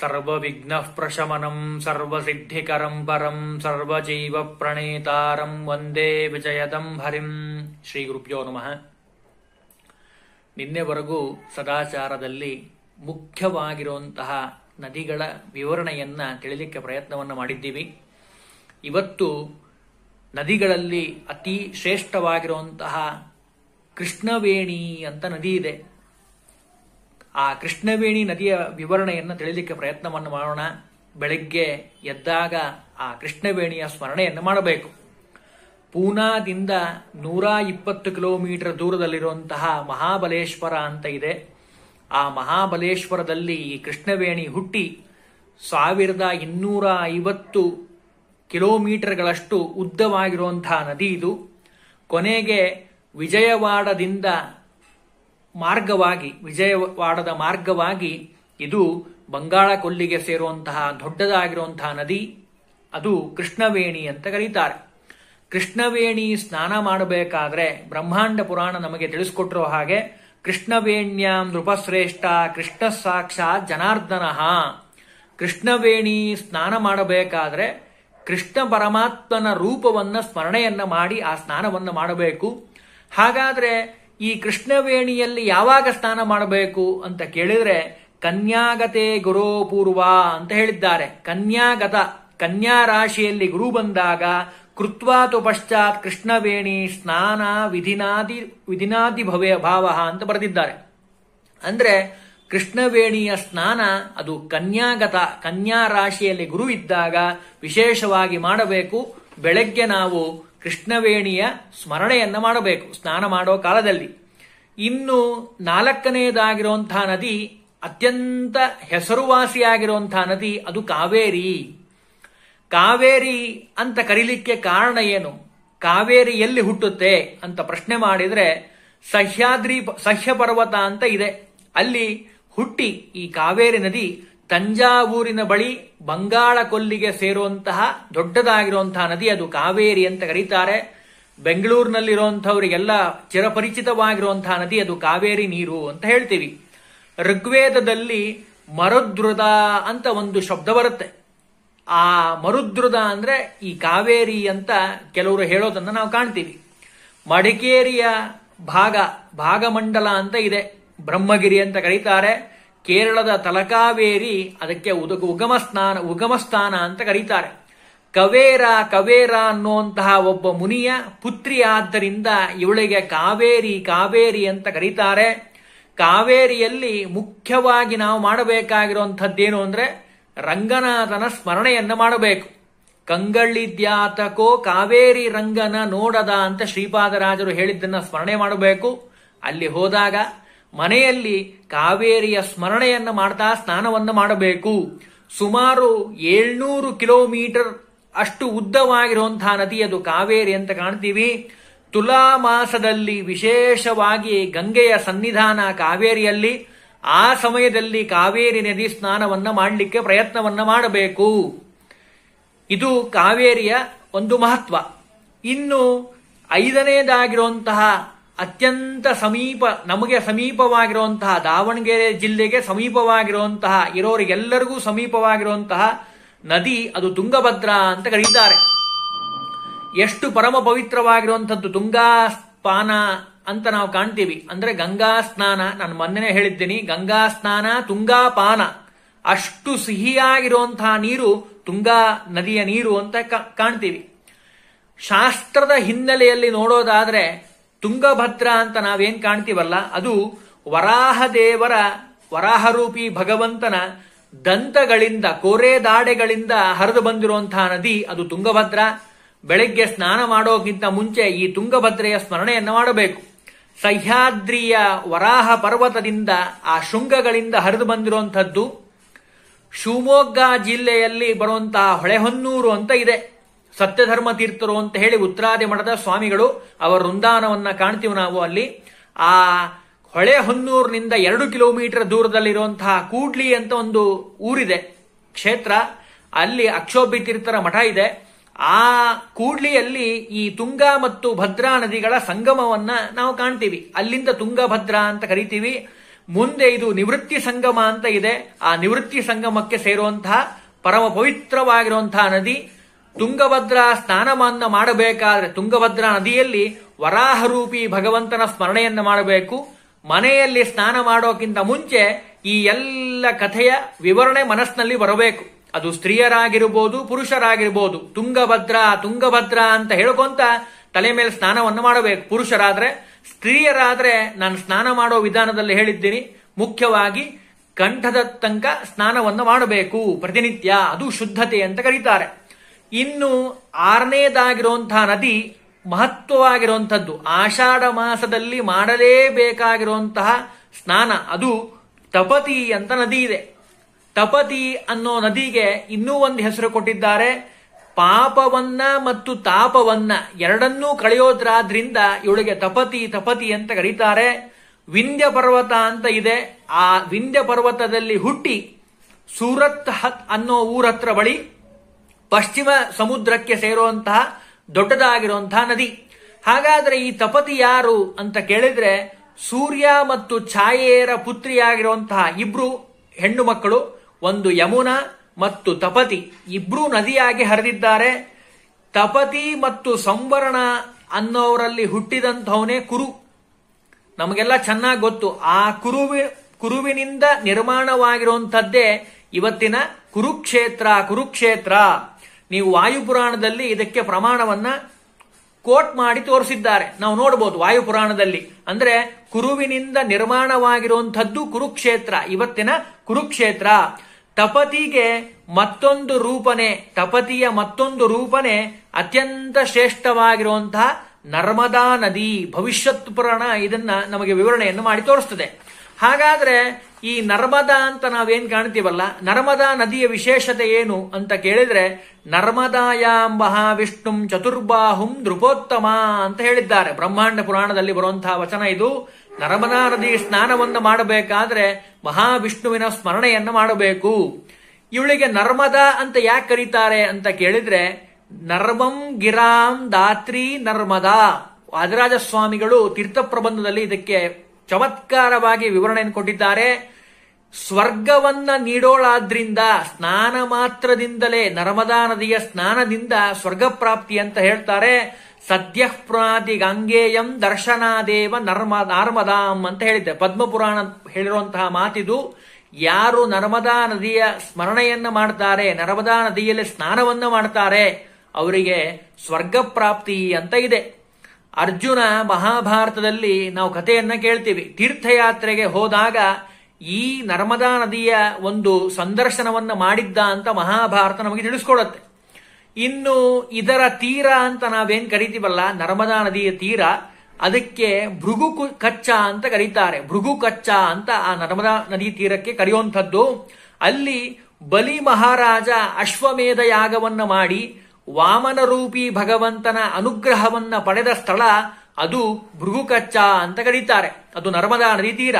ಸರ್ವವಿಘ್ನ ॐ सर्वविघ्नः ಪರಂ सर्वसिद्धिकरम् ಪ್ರಣೇತಾರಂ ವಂದೇ ವಿಜಯದಂ ಹರಿಂ ಶ್ರೀ ಗುರುಪ್ಯೋ ನಮಃ ನಿನ್ನೆವರೆಗೂ ಸದಾಚಾರದಲ್ಲಿ ಮುಖ್ಯವಾಗಿರುವಂತಹ ನದಿಗಳ ವಿವರಣೆಯನ್ನ ತಿಳಿಲಿಕ್ಕೆ ಪ್ರಯತ್ನವನ್ನು ಮಾಡಿದ್ದೀವಿ ಇವತ್ತು ನದಿಗಳಲ್ಲಿ ಅತಿ ಶ್ರೇಷ್ಠವಾಗಿರುವಂತಹ ಕೃಷ್ಣವೇಣಿ ಅಂತ ನದಿ ಇದೆ ಆ ಕೃಷ್ಣವೇಣಿ ನದಿಯ ವಿವರಣೆಯನ್ನು ತಿಳಿಲಿಕ್ಕೆ ಪ್ರಯತ್ನವನ್ನು ಮಾಡೋಣ ಬೆಳಗ್ಗೆ ಎದ್ದಾಗ ಆ ಕೃಷ್ಣವೇಣಿಯ ಸ್ಮರಣೆಯನ್ನು ಮಾಡಬೇಕು ಪೂನಾದಿಂದ ನೂರ ಇಪ್ಪತ್ತು ಕಿಲೋಮೀಟರ್ ದೂರದಲ್ಲಿರುವಂತಹ ಮಹಾಬಲೇಶ್ವರ ಅಂತ ಇದೆ ಆ ಮಹಾಬಲೇಶ್ವರದಲ್ಲಿ ಈ ಕೃಷ್ಣವೇಣಿ ಹುಟ್ಟಿ ಸಾವಿರದ ಇನ್ನೂರ ಐವತ್ತು ಕಿಲೋಮೀಟರ್ಗಳಷ್ಟು ಉದ್ದವಾಗಿರುವಂತಹ ನದಿ ಇದು ಕೊನೆಗೆ ವಿಜಯವಾಡದಿಂದ ಮಾರ್ಗವಾಗಿ ವಿಜಯವಾಡದ ಮಾರ್ಗವಾಗಿ ಇದು ಬಂಗಾಳ ಕೊಲ್ಲಿಗೆ ಸೇರುವಂತಹ ದೊಡ್ಡದಾಗಿರುವಂತಹ ನದಿ ಅದು ಕೃಷ್ಣವೇಣಿ ಅಂತ ಕರೀತಾರೆ ಕೃಷ್ಣವೇಣಿ ಸ್ನಾನ ಮಾಡಬೇಕಾದ್ರೆ ಬ್ರಹ್ಮಾಂಡ ಪುರಾಣ ನಮಗೆ ತಿಳಿಸ್ಕೊಟ್ಟಿರೋ ಹಾಗೆ ಕೃಷ್ಣವೇಣ್ಯಂ ನೃಪಶ್ರೇಷ್ಠ ಕೃಷ್ಣ ಸಾಕ್ಷಾ ಜನಾರ್ದನಃ ಕೃಷ್ಣವೇಣಿ ಸ್ನಾನ ಮಾಡಬೇಕಾದ್ರೆ ಕೃಷ್ಣ ಪರಮಾತ್ಮನ ರೂಪವನ್ನ ಸ್ಮರಣೆಯನ್ನ ಮಾಡಿ ಆ ಸ್ನಾನವನ್ನು ಮಾಡಬೇಕು ಹಾಗಾದ್ರೆ ಈ ಕೃಷ್ಣವೇಣಿಯಲ್ಲಿ ಯಾವಾಗ ಸ್ನಾನ ಮಾಡಬೇಕು ಅಂತ ಕೇಳಿದರೆ ಕನ್ಯಾಗತೆ ಗುರೋಪೂರ್ವ ಅಂತ ಹೇಳಿದ್ದಾರೆ ಕನ್ಯಾಗತ ಕನ್ಯಾ ರಾಶಿಯಲ್ಲಿ ಗುರು ಬಂದಾಗ ಕೃತ್ವಾತು ಪಶ್ಚಾತ್ ಕೃಷ್ಣವೇಣಿ ಸ್ನಾನ ವಿಧಿನಾದಿ ವಿಧಿನಾದಿ ಭವೇ ಭಾವ ಅಂತ ಬರೆದಿದ್ದಾರೆ ಅಂದ್ರೆ ಕೃಷ್ಣವೇಣಿಯ ಸ್ನಾನ ಅದು ಕನ್ಯಾಗತ ಕನ್ಯಾ ರಾಶಿಯಲ್ಲಿ ಗುರು ಇದ್ದಾಗ ವಿಶೇಷವಾಗಿ ಮಾಡಬೇಕು ಬೆಳಗ್ಗೆ ನಾವು ಕೃಷ್ಣವೇಣಿಯ ಸ್ಮರಣೆಯನ್ನು ಮಾಡಬೇಕು ಸ್ನಾನ ಮಾಡೋ ಕಾಲದಲ್ಲಿ ಇನ್ನು ನಾಲ್ಕನೆಯದಾಗಿರುವಂತಹ ನದಿ ಅತ್ಯಂತ ಹೆಸರುವಾಸಿಯಾಗಿರುವಂತಹ ನದಿ ಅದು ಕಾವೇರಿ ಕಾವೇರಿ ಅಂತ ಕರೀಲಿಕ್ಕೆ ಕಾರಣ ಏನು ಕಾವೇರಿ ಎಲ್ಲಿ ಹುಟ್ಟುತ್ತೆ ಅಂತ ಪ್ರಶ್ನೆ ಮಾಡಿದರೆ ಸಹ್ಯಾದ್ರಿ ಸಹ್ಯ ಪರ್ವತ ಅಂತ ಇದೆ ಅಲ್ಲಿ ಹುಟ್ಟಿ ಈ ಕಾವೇರಿ ನದಿ ತಂಜಾವೂರಿನ ಬಳಿ ಬಂಗಾಳ ಕೊಲ್ಲಿಗೆ ಸೇರುವಂತಹ ದೊಡ್ಡದಾಗಿರುವಂತಹ ನದಿ ಅದು ಕಾವೇರಿ ಅಂತ ಕರೀತಾರೆ ಬೆಂಗಳೂರಿನಲ್ಲಿರುವಂತಹವರಿಗೆಲ್ಲ ಚಿರಪರಿಚಿತವಾಗಿರುವಂತಹ ನದಿ ಅದು ಕಾವೇರಿ ನೀರು ಅಂತ ಹೇಳ್ತೀವಿ ಋಗ್ವೇದದಲ್ಲಿ ಮರುದೃದ ಅಂತ ಒಂದು ಶಬ್ದ ಬರುತ್ತೆ ಆ ಮರುದ್ರದ ಅಂದ್ರೆ ಈ ಕಾವೇರಿ ಅಂತ ಕೆಲವರು ಹೇಳೋದನ್ನ ನಾವು ಕಾಣ್ತೀವಿ ಮಡಿಕೇರಿಯ ಭಾಗ ಭಾಗಮಂಡಲ ಅಂತ ಇದೆ ಬ್ರಹ್ಮಗಿರಿ ಅಂತ ಕರೀತಾರೆ ಕೇರಳದ ತಲಕಾವೇರಿ ಅದಕ್ಕೆ ಉದಗ ಉಗಮ ಸ್ನಾನ ಉಗಮ ಸ್ಥಾನ ಅಂತ ಕರೀತಾರೆ ಕವೇರ ಕವೇರ ಅನ್ನುವಂತಹ ಒಬ್ಬ ಮುನಿಯ ಪುತ್ರಿ ಆದ್ದರಿಂದ ಇವಳಿಗೆ ಕಾವೇರಿ ಕಾವೇರಿ ಅಂತ ಕರೀತಾರೆ ಕಾವೇರಿಯಲ್ಲಿ ಮುಖ್ಯವಾಗಿ ನಾವು ಮಾಡಬೇಕಾಗಿರುವಂಥದ್ದೇನು ಅಂದರೆ ರಂಗನಾಥನ ಸ್ಮರಣೆಯನ್ನು ಮಾಡಬೇಕು ದ್ಯಾತಕೋ ಕಾವೇರಿ ರಂಗನ ನೋಡದ ಅಂತ ಶ್ರೀಪಾದರಾಜರು ಹೇಳಿದ್ದನ್ನ ಸ್ಮರಣೆ ಮಾಡಬೇಕು ಅಲ್ಲಿ ಹೋದಾಗ ಮನೆಯಲ್ಲಿ ಕಾವೇರಿಯ ಸ್ಮರಣೆಯನ್ನು ಮಾಡ್ತಾ ಸ್ನಾನವನ್ನು ಮಾಡಬೇಕು ಸುಮಾರು ಏಳ್ನೂರು ಕಿಲೋಮೀಟರ್ ಅಷ್ಟು ಉದ್ದವಾಗಿರುವಂತಹ ನದಿ ಅದು ಕಾವೇರಿ ಅಂತ ಕಾಣ್ತೀವಿ ತುಲಾ ಮಾಸದಲ್ಲಿ ವಿಶೇಷವಾಗಿ ಗಂಗೆಯ ಸನ್ನಿಧಾನ ಕಾವೇರಿಯಲ್ಲಿ ಆ ಸಮಯದಲ್ಲಿ ಕಾವೇರಿ ನದಿ ಸ್ನಾನವನ್ನು ಮಾಡಲಿಕ್ಕೆ ಪ್ರಯತ್ನವನ್ನು ಮಾಡಬೇಕು ಇದು ಕಾವೇರಿಯ ಒಂದು ಮಹತ್ವ ಇನ್ನು ಐದನೇದಾಗಿರುವಂತಹ ಅತ್ಯಂತ ಸಮೀಪ ನಮಗೆ ಸಮೀಪವಾಗಿರುವಂತಹ ದಾವಣಗೆರೆ ಜಿಲ್ಲೆಗೆ ಸಮೀಪವಾಗಿರುವಂತಹ ಇರೋರಿಗೆಲ್ಲರಿಗೂ ಸಮೀಪವಾಗಿರುವಂತಹ ನದಿ ಅದು ತುಂಗಭದ್ರಾ ಅಂತ ಕರೀತಾರೆ ಎಷ್ಟು ಪರಮ ಪವಿತ್ರವಾಗಿರುವಂಥದ್ದು ತುಂಗಾ ಸ್ಪಾನ ಅಂತ ನಾವು ಕಾಣ್ತೀವಿ ಅಂದ್ರೆ ಗಂಗಾ ಸ್ನಾನ ನಾನು ಮೊನ್ನೆನೇ ಹೇಳಿದ್ದೀನಿ ಗಂಗಾ ಸ್ನಾನ ತುಂಗಾಪಾನ ಅಷ್ಟು ಸಿಹಿಯಾಗಿರುವಂತಹ ನೀರು ತುಂಗಾ ನದಿಯ ನೀರು ಅಂತ ಕಾಣ್ತೀವಿ ಶಾಸ್ತ್ರದ ಹಿನ್ನೆಲೆಯಲ್ಲಿ ನೋಡೋದಾದ್ರೆ ತುಂಗಭದ್ರ ಅಂತ ನಾವೇನ್ ಕಾಣ್ತೀವಲ್ಲ ಅದು ವರಾಹದೇವರ ವರಾಹರೂಪಿ ಭಗವಂತನ ದಂತಗಳಿಂದ ಕೋರೆ ದಾಡೆಗಳಿಂದ ಹರಿದು ಬಂದಿರುವಂತಹ ನದಿ ಅದು ತುಂಗಭದ್ರ ಬೆಳಗ್ಗೆ ಸ್ನಾನ ಮಾಡೋಕ್ಕಿಂತ ಮುಂಚೆ ಈ ತುಂಗಭದ್ರೆಯ ಸ್ಮರಣೆಯನ್ನು ಮಾಡಬೇಕು ಸಹ್ಯಾದ್ರಿಯ ವರಾಹ ಪರ್ವತದಿಂದ ಆ ಶೃಂಗಗಳಿಂದ ಹರಿದು ಬಂದಿರುವಂಥದ್ದು ಶಿವಮೊಗ್ಗ ಜಿಲ್ಲೆಯಲ್ಲಿ ಬರುವಂತಹ ಹೊಳೆಹೊನ್ನೂರು ಅಂತ ಇದೆ ಸತ್ಯಧರ್ಮ ತೀರ್ಥರು ಅಂತ ಹೇಳಿ ಉತ್ತರಾದಿ ಮಠದ ಸ್ವಾಮಿಗಳು ಅವರ ವೃಂದಾನವನ್ನ ಕಾಣ್ತೀವಿ ನಾವು ಅಲ್ಲಿ ಆ ಹೊಳೆ ಹೊನ್ನೂರಿನಿಂದ ಎರಡು ಕಿಲೋಮೀಟರ್ ದೂರದಲ್ಲಿರುವಂತಹ ಕೂಡ್ಲಿ ಅಂತ ಒಂದು ಊರಿದೆ ಕ್ಷೇತ್ರ ಅಲ್ಲಿ ಅಕ್ಷೋಭಿ ತೀರ್ಥರ ಮಠ ಇದೆ ಆ ಕೂಡ್ಲಿಯಲ್ಲಿ ಈ ತುಂಗಾ ಮತ್ತು ಭದ್ರಾ ನದಿಗಳ ಸಂಗಮವನ್ನ ನಾವು ಕಾಣ್ತೀವಿ ಅಲ್ಲಿಂದ ತುಂಗಭದ್ರಾ ಅಂತ ಕರಿತೀವಿ ಮುಂದೆ ಇದು ನಿವೃತ್ತಿ ಸಂಗಮ ಅಂತ ಇದೆ ಆ ನಿವೃತ್ತಿ ಸಂಗಮಕ್ಕೆ ಸೇರುವಂತಹ ಪರಮ ಪವಿತ್ರವಾಗಿರುವಂತಹ ನದಿ ತುಂಗಭದ್ರಾ ಸ್ನಾನಮಾನ ಮಾಡಬೇಕಾದ್ರೆ ತುಂಗಭದ್ರಾ ನದಿಯಲ್ಲಿ ವರಾಹರೂಪಿ ಭಗವಂತನ ಸ್ಮರಣೆಯನ್ನು ಮಾಡಬೇಕು ಮನೆಯಲ್ಲಿ ಸ್ನಾನ ಮಾಡೋಕ್ಕಿಂತ ಮುಂಚೆ ಈ ಎಲ್ಲ ಕಥೆಯ ವಿವರಣೆ ಮನಸ್ಸಿನಲ್ಲಿ ಬರಬೇಕು ಅದು ಸ್ತ್ರೀಯರಾಗಿರ್ಬೋದು ಪುರುಷರಾಗಿರ್ಬೋದು ತುಂಗಭದ್ರಾ ತುಂಗಭದ್ರಾ ಅಂತ ಹೇಳ್ಕೊಂತ ತಲೆ ಮೇಲೆ ಸ್ನಾನವನ್ನು ಮಾಡಬೇಕು ಪುರುಷರಾದ್ರೆ ಸ್ತ್ರೀಯರಾದ್ರೆ ನಾನು ಸ್ನಾನ ಮಾಡೋ ವಿಧಾನದಲ್ಲಿ ಹೇಳಿದ್ದೀನಿ ಮುಖ್ಯವಾಗಿ ಕಂಠದ ತನಕ ಸ್ನಾನವನ್ನು ಮಾಡಬೇಕು ಪ್ರತಿನಿತ್ಯ ಅದು ಶುದ್ಧತೆ ಅಂತ ಕರೀತಾರೆ ಇನ್ನು ಆರನೇದಾಗಿರುವಂತಹ ನದಿ ಮಹತ್ವವಾಗಿರುವಂಥದ್ದು ಆಷಾಢ ಮಾಸದಲ್ಲಿ ಮಾಡಲೇಬೇಕಾಗಿರುವಂತಹ ಸ್ನಾನ ಅದು ತಪತಿ ಅಂತ ನದಿ ಇದೆ ತಪತಿ ಅನ್ನೋ ನದಿಗೆ ಇನ್ನೂ ಒಂದು ಹೆಸರು ಕೊಟ್ಟಿದ್ದಾರೆ ಪಾಪವನ್ನ ಮತ್ತು ತಾಪವನ್ನ ಎರಡನ್ನೂ ಕಳೆಯೋದ್ರಾದ್ರಿಂದ ಇವಳಿಗೆ ತಪತಿ ತಪತಿ ಅಂತ ಕರೀತಾರೆ ವಿಂಧ್ಯ ಪರ್ವತ ಅಂತ ಇದೆ ಆ ವಿಂಧ್ಯ ಪರ್ವತದಲ್ಲಿ ಹುಟ್ಟಿ ಸೂರತ್ ಅನ್ನೋ ಊರ ಹತ್ರ ಬಳಿ ಪಶ್ಚಿಮ ಸಮುದ್ರಕ್ಕೆ ಸೇರುವಂತಹ ದೊಡ್ಡದಾಗಿರುವಂತಹ ನದಿ ಹಾಗಾದರೆ ಈ ತಪತಿ ಯಾರು ಅಂತ ಕೇಳಿದ್ರೆ ಸೂರ್ಯ ಮತ್ತು ಛಾಯೆಯರ ಪುತ್ರಿಯಾಗಿರುವಂತಹ ಇಬ್ರು ಹೆಣ್ಣು ಮಕ್ಕಳು ಒಂದು ಯಮುನಾ ಮತ್ತು ತಪತಿ ಇಬ್ರು ನದಿಯಾಗಿ ಹರಿದಿದ್ದಾರೆ ತಪತಿ ಮತ್ತು ಸಂವರಣ ಅನ್ನೋರಲ್ಲಿ ಹುಟ್ಟಿದಂಥವನೇ ಕುರು ನಮಗೆಲ್ಲ ಚೆನ್ನಾಗಿ ಗೊತ್ತು ಆ ಕುರುವಿ ಕುರುವಿನಿಂದ ನಿರ್ಮಾಣವಾಗಿರುವಂಥದ್ದೇ ಇವತ್ತಿನ ಕುರುಕ್ಷೇತ್ರ ಕುರುಕ್ಷೇತ್ರ ನೀವು ವಾಯುಪುರಾಣದಲ್ಲಿ ಇದಕ್ಕೆ ಪ್ರಮಾಣವನ್ನ ಕೋಟ್ ಮಾಡಿ ತೋರಿಸಿದ್ದಾರೆ ನಾವು ನೋಡಬಹುದು ವಾಯುಪುರಾಣದಲ್ಲಿ ಅಂದ್ರೆ ಕುರುವಿನಿಂದ ನಿರ್ಮಾಣವಾಗಿರುವಂಥದ್ದು ಕುರುಕ್ಷೇತ್ರ ಇವತ್ತಿನ ಕುರುಕ್ಷೇತ್ರ ತಪತಿಗೆ ಮತ್ತೊಂದು ರೂಪನೆ ತಪತಿಯ ಮತ್ತೊಂದು ರೂಪನೆ ಅತ್ಯಂತ ಶ್ರೇಷ್ಠವಾಗಿರುವಂತಹ ನರ್ಮದಾ ನದಿ ಭವಿಷ್ಯತ್ ಪುರಾಣ ಇದನ್ನ ನಮಗೆ ವಿವರಣೆಯನ್ನು ಮಾಡಿ ತೋರಿಸ್ತದೆ ಹಾಗಾದ್ರೆ ಈ ನರ್ಮದಾ ಅಂತ ನಾವೇನ್ ಕಾಣ್ತೀವಲ್ಲ ನರ್ಮದಾ ನದಿಯ ವಿಶೇಷತೆ ಏನು ಅಂತ ಕೇಳಿದ್ರೆ ಯಾಂ ವಿಷ್ಣುಂ ಚತುರ್ಬಾಹುಂ ನೃಪೋತ್ತಮ ಅಂತ ಹೇಳಿದ್ದಾರೆ ಬ್ರಹ್ಮಾಂಡ ಪುರಾಣದಲ್ಲಿ ಬರುವಂತಹ ವಚನ ಇದು ನರ್ಮದಾ ನದಿ ಸ್ನಾನವನ್ನು ಮಾಡಬೇಕಾದ್ರೆ ಮಹಾವಿಷ್ಣುವಿನ ಸ್ಮರಣೆಯನ್ನು ಮಾಡಬೇಕು ಇವಳಿಗೆ ನರ್ಮದಾ ಅಂತ ಯಾಕೆ ಕರೀತಾರೆ ಅಂತ ಕೇಳಿದ್ರೆ ನರ್ಮಂ ಗಿರಾಂ ದಾತ್ರಿ ನರ್ಮದಾ ವಾದರಾಜ ಸ್ವಾಮಿಗಳು ತೀರ್ಥ ಪ್ರಬಂಧದಲ್ಲಿ ಇದಕ್ಕೆ ಚಮತ್ಕಾರವಾಗಿ ವಿವರಣೆಯನ್ನು ಕೊಟ್ಟಿದ್ದಾರೆ ಸ್ವರ್ಗವನ್ನ ನೀಡೋಳಾದ್ರಿಂದ ಸ್ನಾನ ಮಾತ್ರದಿಂದಲೇ ನರ್ಮದಾ ನದಿಯ ಸ್ನಾನದಿಂದ ಸ್ವರ್ಗ ಪ್ರಾಪ್ತಿ ಅಂತ ಹೇಳ್ತಾರೆ ಸದ್ಯ ಪ್ರಾತಿ ಗಂಗೇಯಂ ದರ್ಶನಾದೇವ ನರ್ಮ ನರ್ಮದಾಂ ಅಂತ ಹೇಳಿದ್ದೆ ಪದ್ಮಪುರಾಣ ಹೇಳಿರುವಂತಹ ಮಾತಿದು ಯಾರು ನರ್ಮದಾ ನದಿಯ ಸ್ಮರಣೆಯನ್ನು ಮಾಡ್ತಾರೆ ನರ್ಮದಾ ನದಿಯಲ್ಲಿ ಸ್ನಾನವನ್ನು ಮಾಡ್ತಾರೆ ಅವರಿಗೆ ಸ್ವರ್ಗ ಪ್ರಾಪ್ತಿ ಅಂತ ಇದೆ ಅರ್ಜುನ ಮಹಾಭಾರತದಲ್ಲಿ ನಾವು ಕಥೆಯನ್ನು ಕೇಳ್ತೀವಿ ತೀರ್ಥಯಾತ್ರೆಗೆ ಹೋದಾಗ ಈ ನರ್ಮದಾ ನದಿಯ ಒಂದು ಸಂದರ್ಶನವನ್ನು ಮಾಡಿದ್ದ ಅಂತ ಮಹಾಭಾರತ ನಮಗೆ ತಿಳಿಸ್ಕೊಡತ್ತೆ ಇನ್ನು ಇದರ ತೀರ ಅಂತ ನಾವೇನ್ ಕರಿತೀವಲ್ಲ ನರ್ಮದಾ ನದಿಯ ತೀರ ಅದಕ್ಕೆ ಭೃಗು ಕಚ್ಚ ಅಂತ ಕರೀತಾರೆ ಭೃಗು ಕಚ್ಚ ಅಂತ ಆ ನರ್ಮದಾ ನದಿ ತೀರಕ್ಕೆ ಕರೆಯುವಂಥದ್ದು ಅಲ್ಲಿ ಬಲಿ ಮಹಾರಾಜ ಅಶ್ವಮೇಧ ಯಾಗವನ್ನು ಮಾಡಿ ವಾಮನರೂಪಿ ಭಗವಂತನ ಅನುಗ್ರಹವನ್ನ ಪಡೆದ ಸ್ಥಳ ಅದು ಭೃಗುಕಚ್ಚ ಅಂತ ಕರೀತಾರೆ ಅದು ನರ್ಮದಾ ನದಿ ತೀರ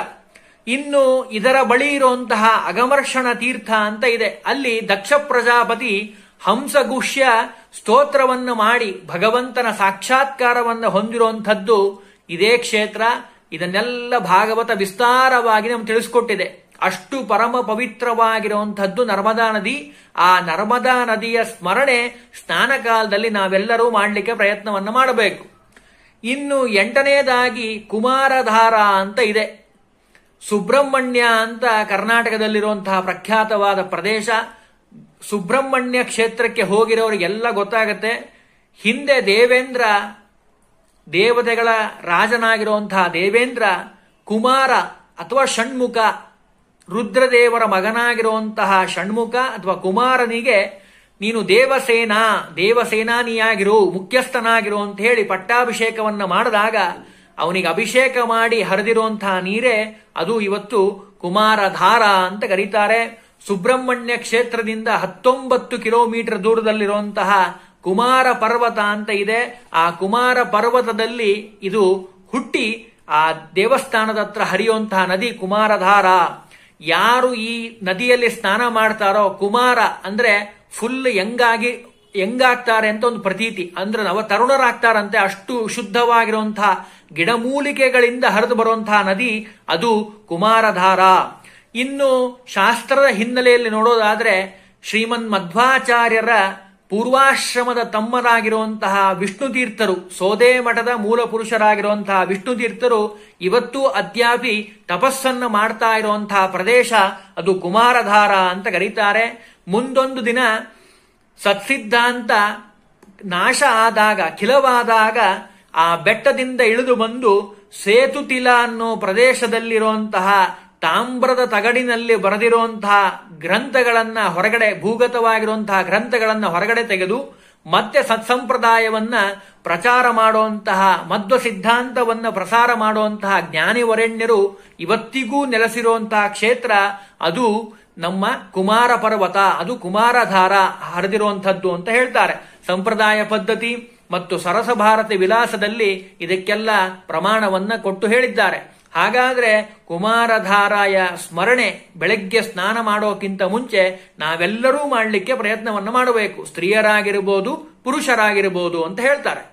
ಇನ್ನು ಇದರ ಬಳಿ ಇರುವಂತಹ ಅಗಮರ್ಷಣ ತೀರ್ಥ ಅಂತ ಇದೆ ಅಲ್ಲಿ ದಕ್ಷ ಪ್ರಜಾಪತಿ ಹಂಸಗುಷ್ಯ ಸ್ತೋತ್ರವನ್ನು ಮಾಡಿ ಭಗವಂತನ ಸಾಕ್ಷಾತ್ಕಾರವನ್ನು ಹೊಂದಿರುವಂಥದ್ದು ಇದೇ ಕ್ಷೇತ್ರ ಇದನ್ನೆಲ್ಲ ಭಾಗವತ ವಿಸ್ತಾರವಾಗಿ ನಮ್ಗೆ ತಿಳಿಸ್ಕೊಟ್ಟಿದೆ ಅಷ್ಟು ಪರಮ ಪವಿತ್ರವಾಗಿರುವಂಥದ್ದು ನರ್ಮದಾ ನದಿ ಆ ನರ್ಮದಾ ನದಿಯ ಸ್ಮರಣೆ ಸ್ನಾನ ಕಾಲದಲ್ಲಿ ನಾವೆಲ್ಲರೂ ಮಾಡಲಿಕ್ಕೆ ಪ್ರಯತ್ನವನ್ನು ಮಾಡಬೇಕು ಇನ್ನು ಎಂಟನೇದಾಗಿ ಕುಮಾರಧಾರ ಅಂತ ಇದೆ ಸುಬ್ರಹ್ಮಣ್ಯ ಅಂತ ಕರ್ನಾಟಕದಲ್ಲಿರುವಂತಹ ಪ್ರಖ್ಯಾತವಾದ ಪ್ರದೇಶ ಸುಬ್ರಹ್ಮಣ್ಯ ಕ್ಷೇತ್ರಕ್ಕೆ ಹೋಗಿರೋರಿಗೆಲ್ಲ ಗೊತ್ತಾಗತ್ತೆ ಹಿಂದೆ ದೇವೇಂದ್ರ ದೇವತೆಗಳ ರಾಜನಾಗಿರುವಂತಹ ದೇವೇಂದ್ರ ಕುಮಾರ ಅಥವಾ ಷಣ್ಮುಖ ರುದ್ರದೇವರ ಮಗನಾಗಿರುವಂತಹ ಷಣ್ಮುಖ ಅಥವಾ ಕುಮಾರನಿಗೆ ನೀನು ದೇವಸೇನಾ ದೇವಸೇನಾನಿಯಾಗಿರು ಮುಖ್ಯಸ್ಥನಾಗಿರು ಅಂತ ಹೇಳಿ ಪಟ್ಟಾಭಿಷೇಕವನ್ನು ಮಾಡಿದಾಗ ಅವನಿಗೆ ಅಭಿಷೇಕ ಮಾಡಿ ಹರಿದಿರುವಂತಹ ನೀರೇ ಅದು ಇವತ್ತು ಕುಮಾರಧಾರ ಅಂತ ಕರೀತಾರೆ ಸುಬ್ರಹ್ಮಣ್ಯ ಕ್ಷೇತ್ರದಿಂದ ಹತ್ತೊಂಬತ್ತು ಕಿಲೋಮೀಟರ್ ದೂರದಲ್ಲಿರುವಂತಹ ಕುಮಾರ ಪರ್ವತ ಅಂತ ಇದೆ ಆ ಕುಮಾರ ಪರ್ವತದಲ್ಲಿ ಇದು ಹುಟ್ಟಿ ಆ ದೇವಸ್ಥಾನದ ಹತ್ರ ಹರಿಯುವಂತಹ ನದಿ ಕುಮಾರಧಾರ ಯಾರು ಈ ನದಿಯಲ್ಲಿ ಸ್ನಾನ ಮಾಡ್ತಾರೋ ಕುಮಾರ ಅಂದ್ರೆ ಫುಲ್ ಯಂಗಾಗಿ ಹೆಂಗಾಗ್ತಾರೆ ಅಂತ ಒಂದು ಪ್ರತೀತಿ ಅಂದ್ರೆ ನವ ತರುಣರಾಗ್ತಾರಂತೆ ಅಷ್ಟು ಶುದ್ಧವಾಗಿರುವಂತಹ ಗಿಡಮೂಲಿಕೆಗಳಿಂದ ಹರಿದು ಬರುವಂತಹ ನದಿ ಅದು ಕುಮಾರಧಾರ ಇನ್ನು ಶಾಸ್ತ್ರದ ಹಿನ್ನೆಲೆಯಲ್ಲಿ ನೋಡೋದಾದ್ರೆ ಶ್ರೀಮನ್ ಮಧ್ವಾಚಾರ್ಯರ ಪೂರ್ವಾಶ್ರಮದ ತಮ್ಮರಾಗಿರುವಂತಹ ವಿಷ್ಣು ತೀರ್ಥರು ಸೋದೇ ಮಠದ ಮೂಲ ಪುರುಷರಾಗಿರುವಂತಹ ತೀರ್ಥರು ಇವತ್ತೂ ಅದ್ಯಾಪಿ ತಪಸ್ಸನ್ನು ಮಾಡ್ತಾ ಇರುವಂತಹ ಪ್ರದೇಶ ಅದು ಕುಮಾರಧಾರ ಅಂತ ಕರೀತಾರೆ ಮುಂದೊಂದು ದಿನ ಸತ್ಸಿದ್ಧಾಂತ ನಾಶ ಆದಾಗ ಖಿಲವಾದಾಗ ಆ ಬೆಟ್ಟದಿಂದ ಇಳಿದು ಬಂದು ಸೇತುತಿಲ ಅನ್ನೋ ಪ್ರದೇಶದಲ್ಲಿರುವಂತಹ ತಾಮ್ರದ ತಗಡಿನಲ್ಲಿ ಬರೆದಿರುವಂತಹ ಗ್ರಂಥಗಳನ್ನ ಹೊರಗಡೆ ಭೂಗತವಾಗಿರುವಂತಹ ಗ್ರಂಥಗಳನ್ನ ಹೊರಗಡೆ ತೆಗೆದು ಮತ್ತೆ ಸತ್ಸಂಪ್ರದಾಯವನ್ನ ಪ್ರಚಾರ ಮಾಡುವಂತಹ ಮಧ್ವ ಸಿದ್ಧಾಂತವನ್ನ ಪ್ರಸಾರ ಮಾಡುವಂತಹ ಜ್ಞಾನಿವರೆಣ್ಯರು ಇವತ್ತಿಗೂ ನೆಲೆಸಿರುವಂತಹ ಕ್ಷೇತ್ರ ಅದು ನಮ್ಮ ಕುಮಾರ ಪರ್ವತ ಅದು ಕುಮಾರಧಾರ ಹರಿದಿರುವಂಥದ್ದು ಅಂತ ಹೇಳ್ತಾರೆ ಸಂಪ್ರದಾಯ ಪದ್ಧತಿ ಮತ್ತು ಸರಸ ಭಾರತಿ ವಿಲಾಸದಲ್ಲಿ ಇದಕ್ಕೆಲ್ಲ ಪ್ರಮಾಣವನ್ನ ಕೊಟ್ಟು ಹೇಳಿದ್ದಾರೆ ಹಾಗಾದ್ರೆ ಕುಮಾರಧಾರಾಯ ಸ್ಮರಣೆ ಬೆಳಗ್ಗೆ ಸ್ನಾನ ಮಾಡೋಕ್ಕಿಂತ ಮುಂಚೆ ನಾವೆಲ್ಲರೂ ಮಾಡಲಿಕ್ಕೆ ಪ್ರಯತ್ನವನ್ನು ಮಾಡಬೇಕು ಸ್ತ್ರೀಯರಾಗಿರ್ಬೋದು ಪುರುಷರಾಗಿರ್ಬೋದು ಅಂತ ಹೇಳ್ತಾರೆ